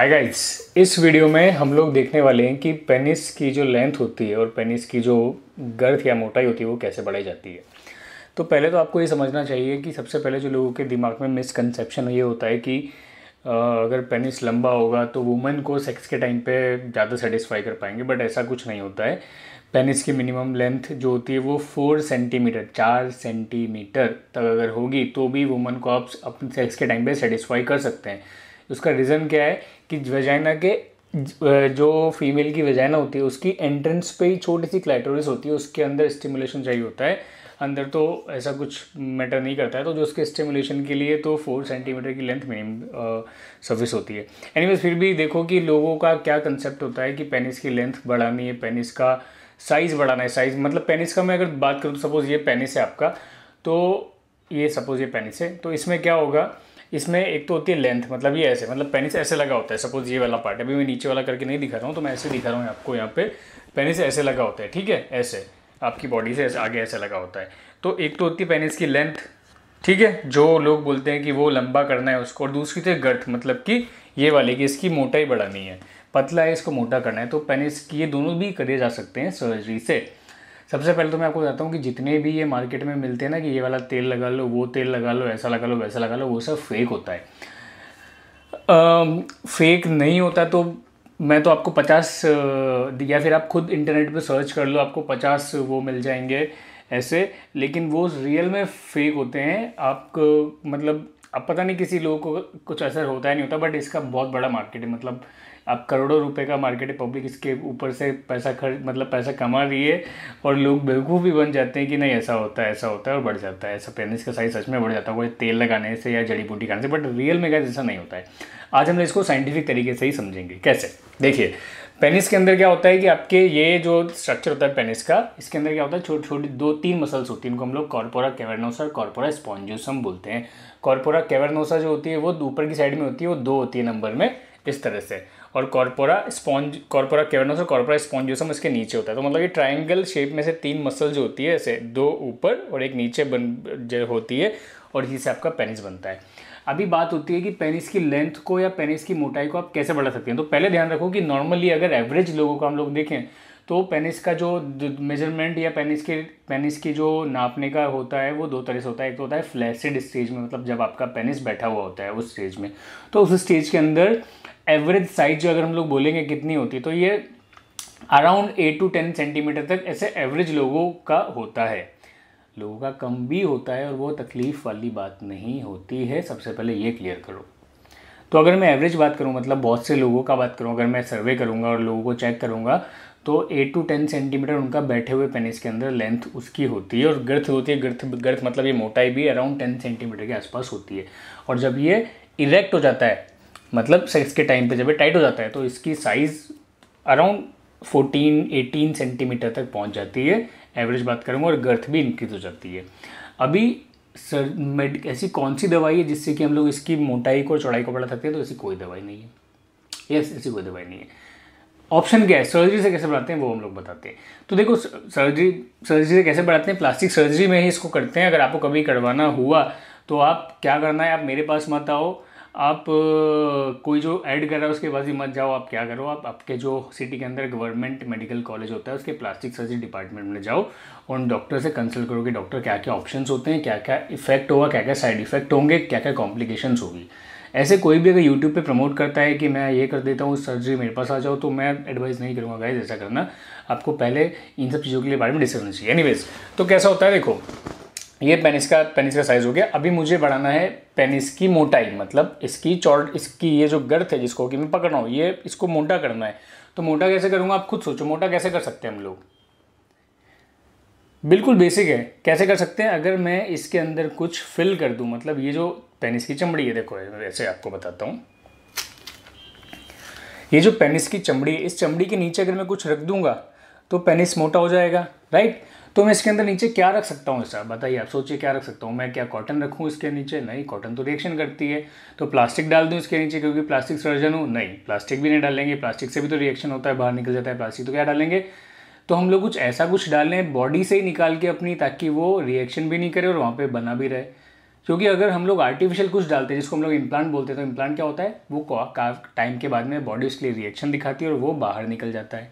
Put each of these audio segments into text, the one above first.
hi guys इस video में हम लोग देखने वाले हैं कि पेनिस की जो लेंथ होती है और पेनिस की जो गर्थ या मोटाई होती है वो कैसे बढ़ाई जाती है तो पहले तो आपको ये समझना चाहिए कि सबसे पहले जो लोगों के दिमाग में मिसकनसेप्शन ये होता है कि अगर पेनिस लंबा होगा तो वुमेन को सेक्स के टाइम पे ज़्यादा सेटिस्फाई कर पाएंगे बट ऐसा कुछ नहीं होता है पेनिस की मिनिमम लेंथ जो होती है वो फोर सेंटीमीटर चार सेंटीमीटर तक अगर होगी तो भी वुमेन को आप अपने सेक्स के टाइम पे सेटिस्फाई कर सकते हैं उसका रीज़न क्या है कि वेजाइना के जो फीमेल की वेजाइना होती है उसकी एंट्रेंस पे ही छोटी सी क्लाइटोरिस होती है उसके अंदर स्टिमुलेशन चाहिए होता है अंदर तो ऐसा कुछ मैटर नहीं करता है तो जो उसके स्टिमुलेशन के लिए तो फोर सेंटीमीटर की लेंथ मिनिमम सर्विस होती है एनीवेज फिर भी देखो कि लोगों का क्या कंसेप्ट होता है कि पेनिस की लेंथ बढ़ानी है पेनिस का साइज़ बढ़ाना है साइज़ मतलब पेनिस का मैं अगर बात करूँ तो सपोज़ ये पेनिस है आपका तो ये सपोज़ ये पेनिस है तो इसमें क्या होगा इसमें एक तो होती है लेंथ मतलब ये ऐसे मतलब पेनिस ऐसे लगा होता है सपोज ये वाला पार्ट अभी मैं नीचे वाला करके नहीं दिखा रहा हूँ तो मैं ऐसे दिखा रहा हूँ आपको यहाँ पे पेनिस ऐसे लगा होता है ठीक है ऐसे आपकी बॉडी से ऐसे आगे ऐसे लगा होता है तो एक तो होती है पेनिस की लेंथ ठीक है जो लोग बोलते हैं कि वो लंबा करना है उसको और दूसरी तो गर्थ मतलब कि ये वाली कि इसकी मोटाई बढ़ानी है पतला है इसको मोटा करना है तो पेनिस की ये दोनों भी करे जा सकते हैं सर्जरी से सबसे पहले तो मैं आपको बताता हूँ कि जितने भी ये मार्केट में मिलते हैं ना कि ये वाला तेल लगा लो वो तेल लगा लो ऐसा लगा लो वैसा लगा लो वो सब फेक होता है फेक नहीं होता तो मैं तो आपको पचास या फिर आप खुद इंटरनेट पर सर्च कर लो आपको पचास वो मिल जाएंगे ऐसे लेकिन वो रियल में फेक होते हैं आपको मतलब अब पता नहीं किसी लोगों को कुछ असर होता है नहीं होता बट इसका बहुत बड़ा मार्केट है मतलब आप करोड़ों रुपए का मार्केट है पब्लिक इसके ऊपर से पैसा खर्च मतलब पैसा कमा रही है और लोग बेवकूफ़ भी बन जाते हैं कि नहीं ऐसा होता है ऐसा होता है और बढ़ जाता है ऐसा पेनिस का साइज सच में बढ़ जाता है कोई तेल लगाने से या जड़ी बूटी खाने से बट रियल में क्या ऐसा नहीं होता है आज हम इसको साइंटिफिक तरीके से ही समझेंगे कैसे देखिए पेनिस के अंदर क्या होता है कि आपके ये जो स्ट्रक्चर होता है पेनिस का इसके अंदर क्या होता है छोटी छोटी दो तीन मसल्स होती हैं इनको हम लोग कॉर्पोरा कैवर्नोसा और कॉर्पोरा स्पॉन्जोसम बोलते हैं कॉर्पोरा कैवर्नोसा जो होती है वो ऊपर की साइड में होती है वो दो होती है नंबर में इस तरह से और कॉर्पोरा स्पॉन्ज कॉर्पोरा केवनस और कॉर्पोरा स्पॉन्जोसम इसके नीचे होता है तो मतलब ये ट्राइंगल शेप में से तीन मसल जो होती है ऐसे दो ऊपर और एक नीचे बन जो होती है और इसी से आपका पेनिस बनता है अभी बात होती है कि पेनिस की लेंथ को या पेनिस की मोटाई को आप कैसे बढ़ा सकते हैं तो पहले ध्यान रखो कि नॉर्मली अगर एवरेज लोगों को हम लोग देखें तो पेनिस का जो मेजरमेंट या पेनिस के पेनिस की जो नापने का होता है वो दो तरह से होता है एक तो होता है फ्लैसिड स्टेज में मतलब जब आपका पेनिस बैठा हुआ होता है उस स्टेज में तो उस स्टेज के अंदर एवरेज साइज जो अगर हम लोग बोलेंगे कितनी होती है तो ये around eight to ten centimetre तक ऐसे एवरेज लोगों का होता है लोगों का कम भी होता है और वो तकलीफ़ वाली बात नहीं होती है सबसे पहले ये क्लियर करो तो अगर मैं एवरेज बात करूँ मतलब बहुत से लोगों का बात करूँ अगर मैं सर्वे करूँगा और लोगों को चेक करूँगा तो एट टू टेन सेंटीमीटर उनका बैठे हुए पेनिस के अंदर लेंथ उसकी होती है और गर्थ होती है गर्थ गर्थ मतलब ये मोटाई भी अराउंड टेन सेंटीमीटर के आसपास होती है और जब ये इरेक्ट हो जाता है मतलब सेक्स के टाइम पे जब ये टाइट हो जाता है तो इसकी size around fourteen eighteen centimetre तक पहुँच जाती है एवरेज बात करूँगा और गर्थ भी इंक्रीज हो जाती है अभी सर मेड ऐसी कौन सी दवाई है जिससे कि हम लोग इसकी मोटाई को चौड़ाई को बढ़ा सकते हैं तो ऐसी कोई दवाई नहीं है यस ऐसी कोई दवाई नहीं है ऑप्शन क्या है सर्जरी से कैसे बढ़ाते हैं वो हम लोग बताते हैं तो देखो सर्जरी सर्जरी से कैसे बढ़ाते हैं प्लास्टिक सर्जरी में ही इसको करते हैं अगर आपको कभी करवाना हुआ तो आप क्या करना है आप मेरे पास मत आओ आप कोई जो ऐड कर रहा है उसके पास ही मत जाओ आप क्या करो आप आपके जो सिटी के अंदर गवर्नमेंट मेडिकल कॉलेज होता है उसके प्लास्टिक सर्जरी डिपार्टमेंट में जाओ और उन डॉक्टर से कंसल्ट करो कि डॉक्टर क्या क्या ऑप्शंस होते हैं क्या क्या इफेक्ट होगा क्या क्या साइड इफेक्ट होंगे क्या क्या कॉम्प्लिकेशंस होगी ऐसे कोई भी अगर यूट्यूब पे प्रमोट करता है कि मैं ये कर देता हूँ सर्जरी मेरे पास आ जाओ तो मैं एडवाइस नहीं करूँगा गाइज ऐसा करना आपको पहले इन सब चीज़ों के लिए बारे में डिस्कस करना चाहिए एनी तो कैसा होता है देखो ये पेनिस का पेनिस का साइज़ हो गया अभी मुझे बढ़ाना है पेनिस की मोटाई मतलब इसकी चौड़ इसकी ये जो गर्थ है जिसको कि मैं पकड़ रहा हूँ ये इसको मोटा करना है तो मोटा कैसे करूँगा आप खुद सोचो मोटा कैसे कर सकते हैं हम लोग बिल्कुल बेसिक है कैसे कर सकते हैं अगर मैं इसके अंदर कुछ फिल कर दूं मतलब ये जो पेनिस की चमड़ी है देखो ऐसे आपको बताता हूँ ये जो पेनिस की चमड़ी है इस चमड़ी के नीचे अगर मैं कुछ रख दूंगा तो पेनिस मोटा हो जाएगा राइट तो मैं इसके अंदर नीचे क्या रख सकता हूँ ऐसा बताइए आप सोचिए क्या रख सकता हूँ मैं क्या कॉटन रखूँ इसके नीचे नहीं कॉटन तो रिएक्शन करती है तो प्लास्टिक डाल दूँ इसके नीचे क्योंकि प्लास्टिक सर्जन हूँ नहीं प्लास्टिक भी नहीं डालेंगे प्लास्टिक से भी तो रिएक्शन होता है बाहर निकल जाता है प्लास्टिक तो क्या डालेंगे तो हम लोग कुछ ऐसा कुछ डालें बॉडी से ही निकाल के अपनी ताकि वो रिएक्शन भी नहीं करे और वहाँ पर बना भी रहे क्योंकि अगर हम लोग आर्टिफिशियल कुछ डालते हैं जिसको हम लोग इम्प्लांट बोलते हैं तो इम्प्लांट क्या होता है वो टाइम के बाद में बॉडी उसके लिए रिएक्शन दिखाती है और वो बाहर निकल जाता है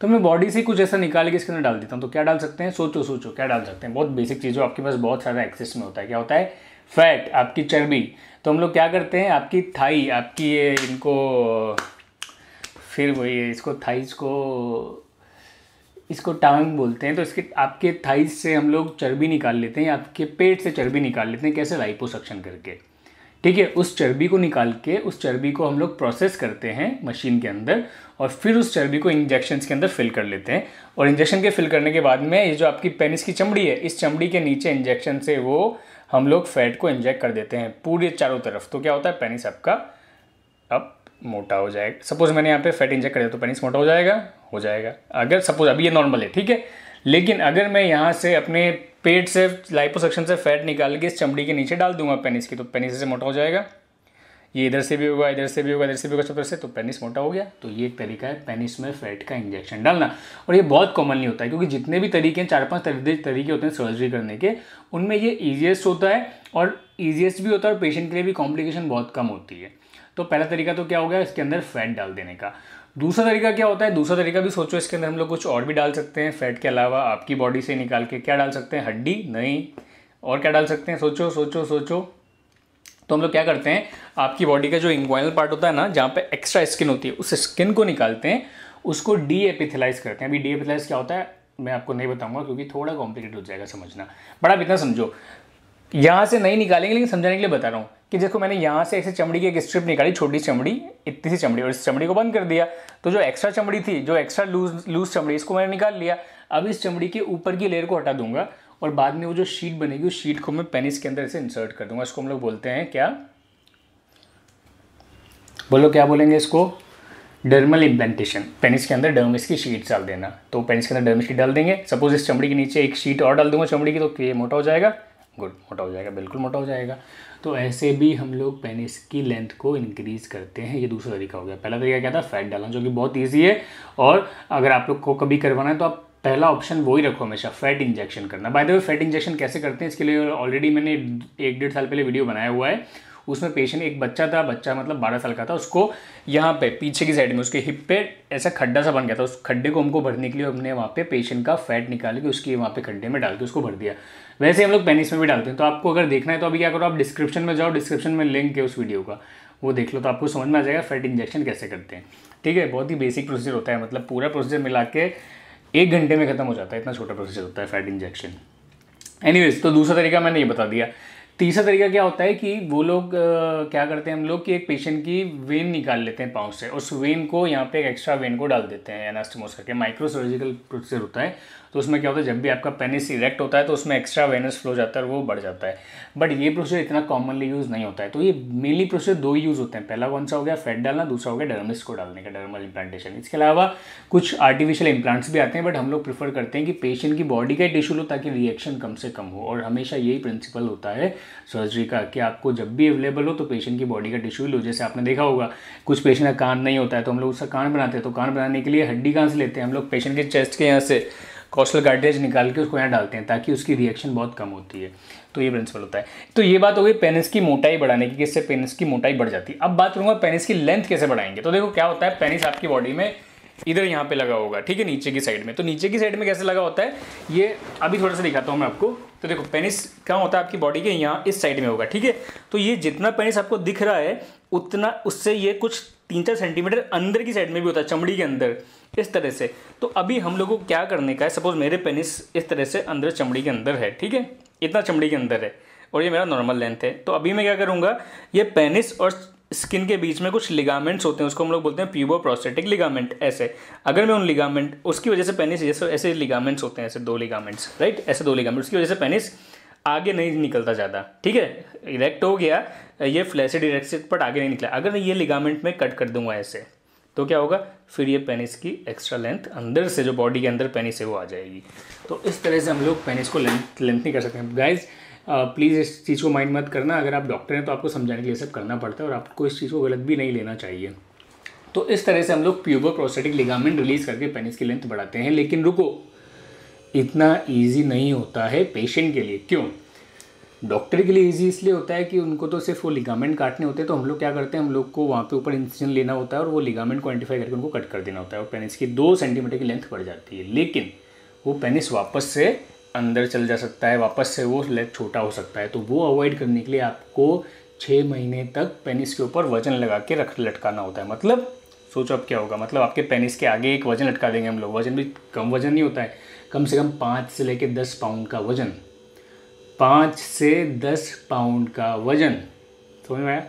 तो मैं बॉडी से कुछ ऐसा निकाल के इसके अंदर डाल देता हूँ तो क्या डाल सकते हैं सोचो सोचो क्या डाल सकते हैं बहुत बेसिक चीज़ हो आपके पास बहुत सारा एक्सेस में होता है क्या होता है फैट आपकी चर्बी तो हम लोग क्या करते हैं आपकी थाई आपकी ये इनको फिर वही इसको थाइज को इसको टांग बोलते हैं तो इसके आपके थाइस से हम लोग चर्बी निकाल लेते हैं आपके पेट से चर्बी निकाल लेते हैं कैसे लाइपोसक्शन करके ठीक है उस चर्बी को निकाल के उस चर्बी को हम लोग प्रोसेस करते हैं मशीन के अंदर और फिर उस चर्बी को इंजेक्शन के अंदर फिल कर लेते हैं और इंजेक्शन के फिल करने के बाद में ये जो आपकी पेनिस की चमड़ी है इस चमड़ी के नीचे इंजेक्शन से वो हम लोग फैट को इंजेक्ट कर देते हैं पूरे चारों तरफ तो क्या होता है पेनिस आपका अब मोटा हो जाएगा सपोज मैंने यहाँ पे फैट इंजेक्ट कर दिया तो पेनिस मोटा हो जाएगा हो जाएगा अगर सपोज अभी ये नॉर्मल है ठीक है लेकिन अगर मैं यहाँ से अपने पेट से लाइपोसक्शन से फैट निकाल के इस चमड़ी के नीचे डाल दूंगा पेनिस की तो पेनिस से मोटा हो जाएगा ये इधर से भी होगा इधर से भी होगा इधर से भी होगा चौथे से तो पेनिस मोटा हो गया तो ये एक तरीका है पेनिस में फैट का इंजेक्शन डालना और ये बहुत कॉमनली होता है क्योंकि जितने भी तरीके हैं चार पांच तरीके होते हैं सर्जरी करने के उनमें ये ईजिएस्ट होता है और ईजिएस्ट भी होता है और पेशेंट के लिए भी कॉम्प्लिकेशन बहुत कम होती है तो पहला तरीका तो क्या हो गया इसके अंदर फैट डाल देने का दूसरा तरीका क्या होता है दूसरा तरीका भी सोचो इसके अंदर हम लोग कुछ और भी डाल सकते हैं फैट के अलावा आपकी बॉडी से निकाल के क्या डाल सकते हैं हड्डी नहीं और क्या डाल सकते हैं सोचो सोचो सोचो तो हम लोग क्या करते हैं आपकी बॉडी का जो इंग्वाइनल पार्ट होता है ना जहाँ पे एक्स्ट्रा स्किन होती है उस स्किन को निकालते हैं उसको डी करते हैं अभी डी क्या होता है मैं आपको नहीं बताऊंगा क्योंकि थोड़ा कॉम्प्लिकेट हो जाएगा समझना बट आप इतना समझो यहाँ से नहीं निकालेंगे लेकिन समझाने के लिए बता रहा हूँ कि देखो मैंने यहाँ से ऐसे चमड़ी की एक स्ट्रिप निकाली छोटी चमड़ी इतनी सी चमड़ी और इस चमड़ी को बंद कर दिया तो जो एक्स्ट्रा चमड़ी थी जो एक्स्ट्रा लूज लूज चमड़ी इसको मैंने निकाल लिया अब इस चमड़ी के ऊपर की लेयर को हटा दूंगा और बाद में वो जो शीट बनेगी उस शीट को मैं पेनिस के अंदर इसे इंसर्ट कर दूंगा इसको हम लोग बोलते हैं क्या बोलो क्या बोलेंगे इसको डर्मल इम्प्लेंटेशन पेनिस के अंदर डर्मिस की शीट डाल देना तो पेनिस के अंदर डर्मिस की डाल देंगे सपोज इस चमड़ी के नीचे एक शीट और डाल दूंगा चमड़ी की तो ये मोटा हो जाएगा गुड मोटा हो जाएगा बिल्कुल मोटा हो जाएगा तो ऐसे भी हम लोग पेनिस की लेंथ को इंक्रीज़ करते हैं ये दूसरा तरीका हो गया पहला तरीका क्या था फैट डालना जो कि बहुत ईजी है और अगर आप लोग को कभी करवाना है तो आप पहला ऑप्शन वही रखो हमेशा फैट इंजेक्शन करना by the way fat injection कैसे करते हैं इसके लिए ऑलरेडी मैंने एक डेढ़ साल पहले वीडियो बनाया हुआ है उसमें पेशेंट एक बच्चा था बच्चा मतलब बारह साल का था उसको यहाँ पे पीछे की साइड में उसके हिप पे ऐसा खड्डा सा बन गया था उस खड्डे को हमको भरने के लिए हमने वहाँ पे पेशेंट का फैट निकाल के उसके वहाँ पे खड्डे में डाल के उसको भर दिया वैसे हम लोग पेनिस में भी डालते हैं तो आपको अगर देखना है तो अभी क्या करो आप डिस्क्रिप्शन में जाओ डिस्क्रिप्शन में लिंक है उस वीडियो का वो देख लो तो आपको समझ में आ जाएगा फैट इंजेक्शन कैसे करते हैं ठीक है बहुत ही बेसिक प्रोसीजर होता है मतलब पूरा प्रोसीजर मिला के एक घंटे में खत्म हो जाता है इतना छोटा प्रोसीजर होता है फैट इंजेक्शन एनीवेज तो दूसरा तरीका मैंने ये बता दिया तीसरा तरीका क्या होता है कि वो लोग क्या करते हैं हम लोग कि एक पेशेंट की वेन निकाल लेते हैं पाँव से उस वेन को यहाँ पे एक एक्स्ट्रा वेन को डाल देते हैं एनास्टमोस करके माइक्रोसर्जिकल प्रोसीजर होता है तो उसमें क्या होता है जब भी आपका पेनिस इरेक्ट होता है तो उसमें एक्स्ट्रा वेनस फ्लो जाता है वो बढ़ जाता है बट ये प्रोसीजर इतना कॉमनली यूज़ नहीं होता है तो ये मेनली प्रोसीजर दो ही यूज़ होते हैं पहला कौन सा हो गया फैट डालना दूसरा हो गया डर्मिस को डालने का डर्मल इम्प्लांटेशन इसके अलावा कुछ आर्टिफिशियल इम्प्लांट्स भी आते हैं बट हम लोग प्रीफर करते हैं कि पेशेंट की बॉडी का टिश्यू लो ताकि रिएक्शन कम से कम हो और हमेशा यही प्रिंसिपल होता है सर्जरी का कि आपको जब भी अवेलेबल हो तो पेशेंट की बॉडी का टिश्यू लो जैसे आपने देखा होगा कुछ पेशेंट का कान नहीं होता है तो हम लोग उसका कान बनाते हैं तो कान बनाने के लिए हड्डी कहाँ से लेते हैं हम लोग पेशेंट के चेस्ट के यहाँ से कौशल गार्डेज निकाल के उसको यहाँ डालते हैं ताकि उसकी रिएक्शन बहुत कम होती है तो ये प्रिंसिपल होता है तो ये बात हो गई पेनिस की मोटाई बढ़ाने की किससे पेनिस की मोटाई बढ़ जाती है अब बात करूँगा पेनिस की लेंथ कैसे बढ़ाएंगे तो देखो क्या होता है पेनिस आपकी बॉडी में इधर यहाँ पे लगा होगा ठीक है नीचे की साइड में तो नीचे की साइड में कैसे लगा होता है ये अभी थोड़ा सा दिखाता हूँ मैं आपको तो देखो पेनिस क्या होता है आपकी बॉडी के यहाँ इस साइड में होगा ठीक है तो ये जितना पेनिस आपको दिख रहा है उतना उससे ये कुछ तीन चार सेंटीमीटर अंदर की साइड में भी होता है चमड़ी के अंदर इस तरह से तो अभी हम लोगों को क्या करने का है सपोज मेरे पेनिस इस तरह से अंदर चमड़ी के अंदर है ठीक है इतना चमड़ी के अंदर है और ये मेरा नॉर्मल लेंथ है तो अभी मैं क्या करूँगा ये पेनिस और स्किन के बीच में कुछ लिगामेंट्स होते हैं उसको हम लोग बोलते हैं प्यूबो प्रोस्टेटिक लिगामेंट ऐसे अगर मैं उन लिगामेंट उसकी वजह से पेनिस जैसे ऐसे लिगामेंट्स होते हैं ऐसे दो लिगामेंट्स राइट ऐसे दो लिगामेंट उसकी वजह से पेनिस आगे नहीं निकलता ज़्यादा ठीक है इरेक्ट हो गया ये फ्लैसिड इरेक्सिड पर आगे नहीं निकला अगर ये लिगामेंट में कट कर दूंगा ऐसे तो क्या होगा फिर ये पेनिस की एक्स्ट्रा लेंथ अंदर से जो बॉडी के अंदर पेनिस है वो आ जाएगी तो इस तरह से हम लोग पेनिस को लेंथ लेंथ नहीं कर सकते गाइज प्लीज़ इस चीज़ को माइंड मत करना अगर आप डॉक्टर हैं तो आपको समझाने के लिए सब करना पड़ता है और आपको इस चीज़ को गलत भी नहीं लेना चाहिए तो इस तरह से हम लोग प्यूबो प्रोस्टेटिक लिगामेंट रिलीज़ करके पेनिस की लेंथ बढ़ाते हैं लेकिन रुको इतना ईजी नहीं होता है पेशेंट के लिए क्यों डॉक्टर के लिए ईजी इसलिए होता है कि उनको तो सिर्फ वो लिगामेंट काटने होते हैं तो हम लोग क्या करते हैं हम लोग को वहाँ पे ऊपर इंसिजन लेना होता है और वो लिगामेंट क्वान्टिफाई करके उनको कट कर देना होता है और पेनिस की दो सेंटीमीटर की लेंथ बढ़ जाती है लेकिन वो पेनिस वापस से अंदर चल जा सकता है वापस से वो लेंथ छोटा हो सकता है तो वो अवॉइड करने के लिए आपको छः महीने तक पेनिस के ऊपर वजन लगा के रख लटकाना होता है मतलब सोचो अब क्या होगा मतलब आपके पेनिस के आगे एक वजन लटका देंगे हम लोग वजन भी कम वजन नहीं होता है कम से कम पाँच से लेकर दस पाउंड का वज़न पाँच से दस पाउंड का वज़न तो मैं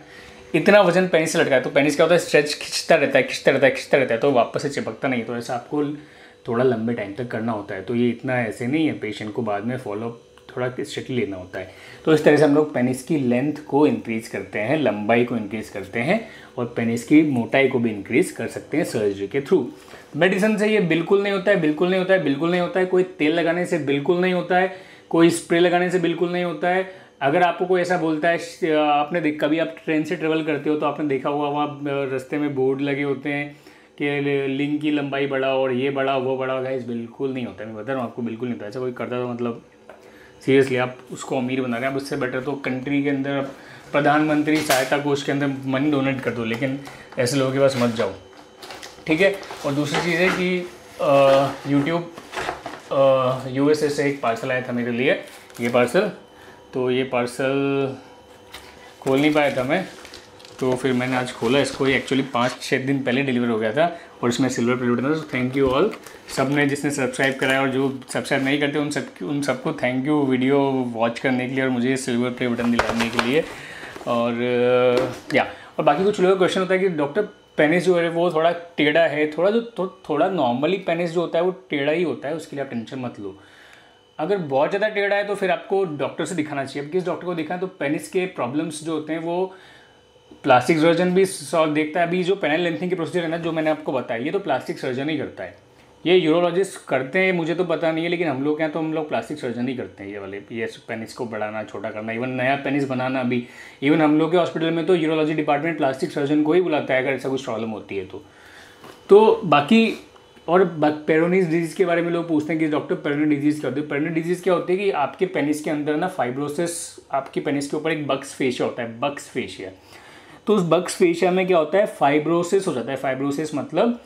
इतना वजन पेनिस से लटका है तो पेनिस क्या होता है स्ट्रेच खिंचता रहता है खिंचता रहता है खिंचता रहता है तो वापस से चिपकता नहीं तो ऐसा आपको थोड़ा लंबे टाइम तक करना होता है तो ये इतना ऐसे नहीं है पेशेंट को बाद में फॉलोअप थोड़ा स्ट्रिक्टली लेना होता है तो इस तरह से हम लोग पेनिस की लेंथ को इंक्रीज करते हैं लंबाई को इंक्रीज करते हैं और पेनिस की मोटाई को भी इंक्रीज कर सकते हैं सर्जरी के थ्रू मेडिसिन से ये बिल्कुल नहीं होता है बिल्कुल नहीं होता है बिल्कुल नहीं होता है कोई तेल लगाने से बिल्कुल नहीं होता है कोई स्प्रे लगाने से बिल्कुल नहीं होता है अगर आपको कोई ऐसा बोलता है आपने देख कभी आप ट्रेन से ट्रेवल करते हो तो आपने देखा होगा वहाँ रस्ते में बोर्ड लगे होते हैं कि लिंग की लंबाई बढ़ाओ और ये बढ़ाओ वो बढ़ाओ गाइस बिल्कुल नहीं होता है मैं बता रहा हूँ आपको बिल्कुल नहीं होता ऐसा कोई करता तो मतलब सीरियसली आप उसको अमीर बना रहे हैं अब उससे बेटर तो कंट्री के अंदर प्रधानमंत्री सहायता कोष के अंदर मनी डोनेट कर दो लेकिन ऐसे लोगों के पास मत जाओ ठीक है और दूसरी चीज़ है कि यूट्यूब यू एस से एक पार्सल आया था मेरे लिए ये पार्सल तो ये पार्सल खोल नहीं पाया था मैं तो फिर मैंने आज खोला इसको एक्चुअली पाँच छः दिन पहले डिलीवर हो गया था और इसमें सिल्वर प्लेट था तो थैंक यू ऑल सब ने जिसने सब्सक्राइब कराया और जो सब्सक्राइब नहीं करते उन सब उन सबको थैंक यू वीडियो वॉच करने के लिए और मुझे सिल्वर प्ले बटन दिलाने के लिए और या uh, और बाकी कुछ लोगों का क्वेश्चन होता है कि डॉक्टर पेनिस जो है वो थोड़ा टेढ़ा है थोड़ा जो थो, थोड़ा नॉर्मली पेनिस जो होता है वो टेढ़ा ही होता है उसके लिए आप टेंशन मत लो अगर बहुत ज़्यादा टेढ़ा है तो फिर आपको डॉक्टर से दिखाना चाहिए अब किस डॉक्टर को दिखाएं तो पेनिस के प्रॉब्लम्स जो होते हैं वो प्लास्टिक सर्जन भी सॉल्व देखता है अभी जो पेनल लेंथिंग की प्रोसीजर है ना जो मैंने आपको बताया ये तो प्लास्टिक सर्जन ही करता है ये यूरोलॉजिस्ट करते हैं मुझे तो पता नहीं है लेकिन हम लोग यहाँ तो हम लोग प्लास्टिक सर्जन ही करते हैं ये वाले ये पेनिस को बढ़ाना छोटा करना इवन नया पेनिस बनाना अभी इवन हम लोग के हॉस्पिटल में तो यूरोलॉजी डिपार्टमेंट प्लास्टिक सर्जन को ही बुलाता है अगर ऐसा कुछ प्रॉब्लम होती है तो तो बाकी और पेरोनिस डिजीज़ के बारे में लोग पूछते हैं कि डॉक्टर पेरोनिस डिजीज़ क्या होती है पेरोनिस डिजीज़ क्या होती है कि आपके पेनिस के अंदर ना फाइब्रोसिस आपके पेनिस के ऊपर एक बक्स फेशिया होता है बक्स फेशिया तो उस बक्स फेशिया में क्या होता है फाइब्रोसिस हो जाता है फाइब्रोसिस मतलब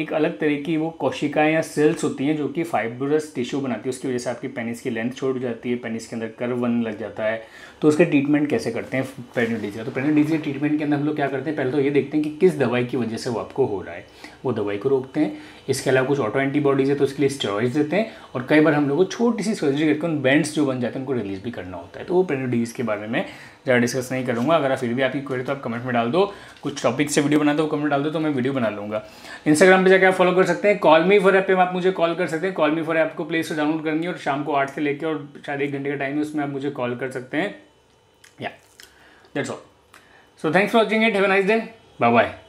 एक अलग तरह की वो कोशिकाएं या सेल्स होती हैं जो कि फाइब्रस टिश्यू बनाती है उसकी वजह से आपकी पेनिस की लेंथ छोड़ जाती है पेनिस के अंदर कर्व वन लग जाता है तो उसका ट्रीटमेंट कैसे करते हैं पेनोडीजिया तो पेनोडीजिया ट्रीटमेंट के अंदर हम लोग क्या करते हैं पहले तो ये देखते हैं कि किस दवाई की वजह से वो आपको हो रहा है वो दवाई को रोकते हैं इसके अलावा कुछ ऑटो एंटीबॉडीज़ है तो उसके लिए स्टेरॉइड्स देते हैं और कई बार हम लोग को छोटी सी सर्जरी करके उन बैंड्स जो बन जाते हैं उनको रिलीज भी करना होता है तो वो पेनो डिजीज़ के बारे में ज़्यादा डिस्कस नहीं करूँगा अगर आप फिर भी आपकी क्वेरी तो आप कमेंट में डाल दो कुछ टॉपिक से वीडियो बना दो कमेंट डाल दो तो मैं वीडियो बना लूँगा इंस्टाग्राम पर जाकर आप फॉलो कर सकते हैं कॉल मी फॉर ऐप पे आप मुझे कॉल कर सकते हैं कॉल मी फॉर ऐप को प्ले स्टोर डाउनलोड करनी है और शाम को आठ से लेकर और शायद एक घंटे का टाइम है उसमें आप मुझे कॉल कर सकते हैं या that's all so thanks for watching it have nice day bye bye